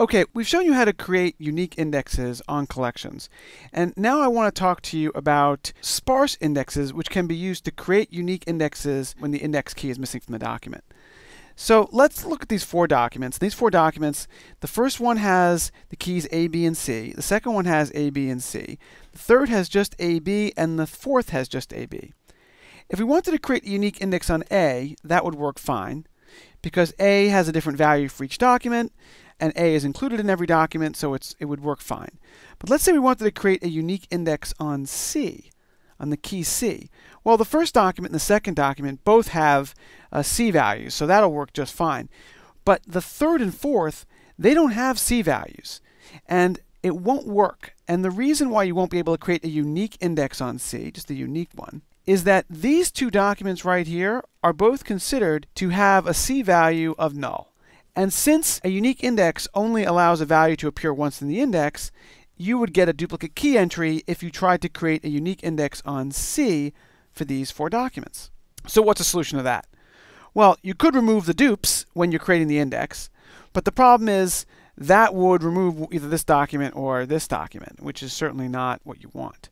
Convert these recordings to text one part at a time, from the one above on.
Okay, we've shown you how to create unique indexes on collections. And now I want to talk to you about sparse indexes, which can be used to create unique indexes when the index key is missing from the document. So let's look at these four documents. These four documents, the first one has the keys A, B, and C. The second one has A, B, and C. The third has just A, B, and the fourth has just A, B. If we wanted to create a unique index on A, that would work fine because A has a different value for each document and A is included in every document, so it's, it would work fine. But let's say we wanted to create a unique index on C, on the key C. Well, the first document and the second document both have a uh, C value, values, so that'll work just fine. But the third and fourth, they don't have C values, and it won't work. And the reason why you won't be able to create a unique index on C, just a unique one, is that these two documents right here are both considered to have a C value of null. And since a unique index only allows a value to appear once in the index, you would get a duplicate key entry if you tried to create a unique index on C for these four documents. So what's the solution to that? Well, you could remove the dupes when you're creating the index, but the problem is that would remove either this document or this document, which is certainly not what you want.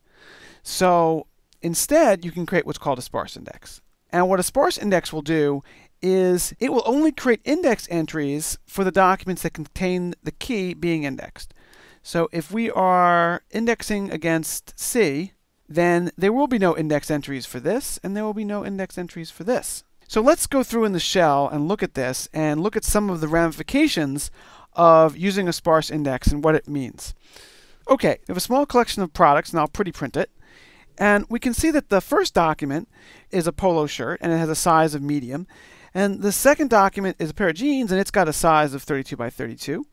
So instead, you can create what's called a sparse index. And what a sparse index will do is it will only create index entries for the documents that contain the key being indexed. So if we are indexing against C, then there will be no index entries for this, and there will be no index entries for this. So let's go through in the shell and look at this and look at some of the ramifications of using a sparse index and what it means. Okay, we have a small collection of products, and I'll pretty print it. And we can see that the first document is a polo shirt, and it has a size of medium. And the second document is a pair of jeans, and it's got a size of 32 by 32.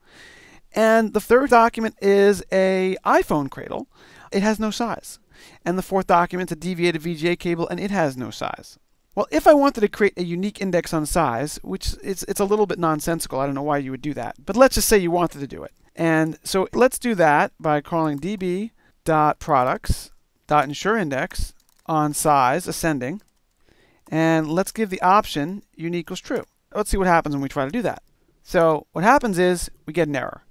And the third document is a iPhone cradle. It has no size. And the fourth document is a deviated VGA cable, and it has no size. Well, if I wanted to create a unique index on size, which it's, it's a little bit nonsensical, I don't know why you would do that, but let's just say you wanted to do it. And so let's do that by calling db.products.insureIndex on size ascending and let's give the option unique equals true. Let's see what happens when we try to do that. So what happens is we get an error.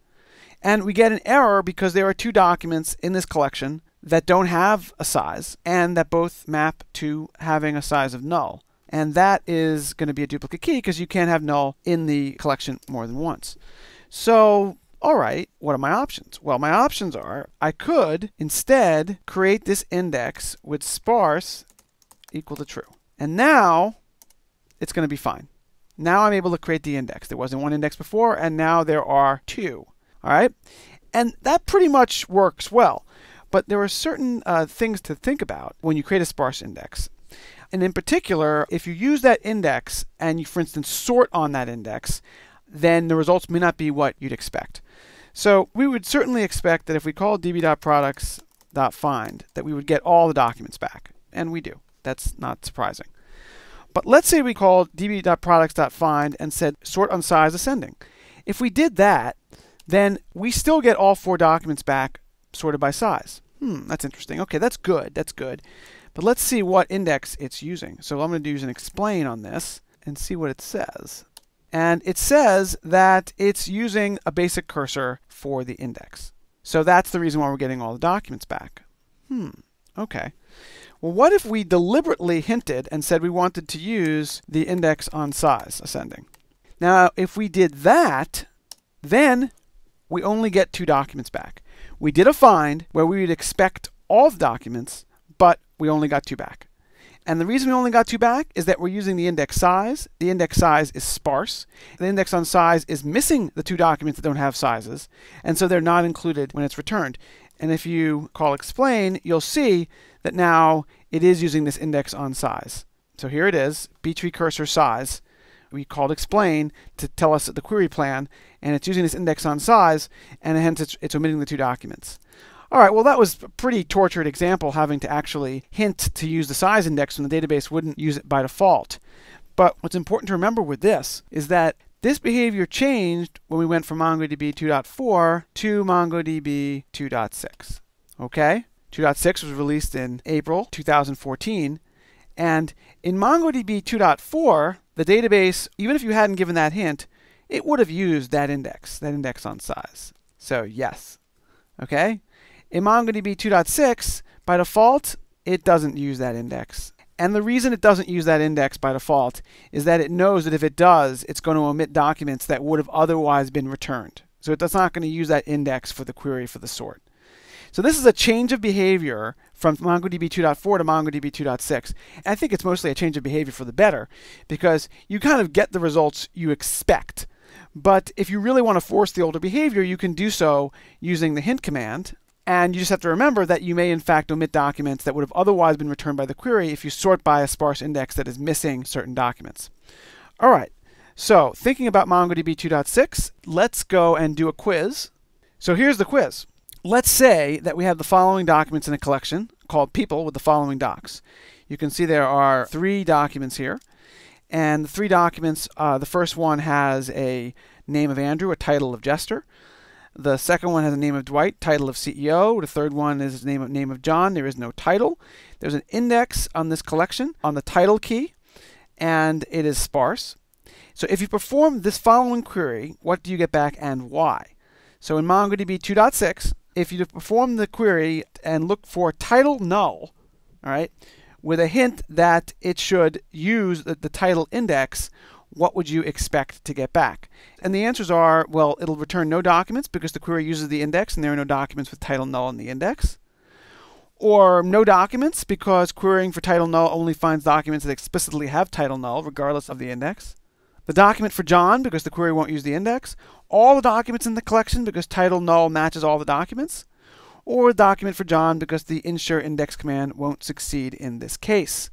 And we get an error because there are two documents in this collection that don't have a size and that both map to having a size of null. And that is going to be a duplicate key because you can't have null in the collection more than once. So, all right, what are my options? Well, my options are I could instead create this index with sparse equal to true. And now it's going to be fine. Now I'm able to create the index. There wasn't one index before, and now there are two. All right? And that pretty much works well. But there are certain uh, things to think about when you create a sparse index. And in particular, if you use that index and you, for instance, sort on that index, then the results may not be what you'd expect. So we would certainly expect that if we call db.products.find, that we would get all the documents back. And we do. That's not surprising. But let's say we called db.products.find and said sort on size ascending. If we did that, then we still get all four documents back sorted by size. Hmm, that's interesting. Okay, that's good. That's good. But let's see what index it's using. So I'm going to use an explain on this and see what it says. And it says that it's using a basic cursor for the index. So that's the reason why we're getting all the documents back. Hmm, okay. Well, what if we deliberately hinted and said we wanted to use the index on size ascending? Now, if we did that, then we only get two documents back. We did a find where we would expect all the documents, but we only got two back. And the reason we only got two back is that we're using the index size. The index size is sparse. The index on size is missing the two documents that don't have sizes, and so they're not included when it's returned. And if you call explain, you'll see that now it is using this index on size. So here it is, B-tree cursor size. We called explain to tell us the query plan, and it's using this index on size, and hence it's, it's omitting the two documents. All right, well, that was a pretty tortured example, having to actually hint to use the size index when the database wouldn't use it by default. But what's important to remember with this is that this behavior changed when we went from MongoDB 2.4 to MongoDB 2.6. Okay? 2.6 was released in April 2014. And in MongoDB 2.4, the database, even if you hadn't given that hint, it would have used that index, that index on size. So yes. Okay? In MongoDB 2.6, by default, it doesn't use that index. And the reason it doesn't use that index by default is that it knows that if it does, it's going to omit documents that would have otherwise been returned. So it's not going to use that index for the query for the sort. So this is a change of behavior from MongoDB 2.4 to MongoDB 2.6. I think it's mostly a change of behavior for the better because you kind of get the results you expect. But if you really want to force the older behavior, you can do so using the hint command. And you just have to remember that you may in fact omit documents that would have otherwise been returned by the query if you sort by a sparse index that is missing certain documents. All right, so thinking about MongoDB 2.6, let's go and do a quiz. So here's the quiz let's say that we have the following documents in a collection called people with the following docs. You can see there are three documents here. And the three documents, uh, the first one has a name of Andrew, a title of Jester. The second one has a name of Dwight, title of CEO. The third one is name of name of John. There is no title. There's an index on this collection on the title key, and it is sparse. So if you perform this following query, what do you get back and why? So in MongoDB 2.6, if you perform the query and look for title null, all right, with a hint that it should use the, the title index, what would you expect to get back? And the answers are, well, it'll return no documents because the query uses the index and there are no documents with title null in the index. Or no documents because querying for title null only finds documents that explicitly have title null regardless of the index the document for John because the query won't use the index, all the documents in the collection because title null matches all the documents, or the document for John because the insure index command won't succeed in this case.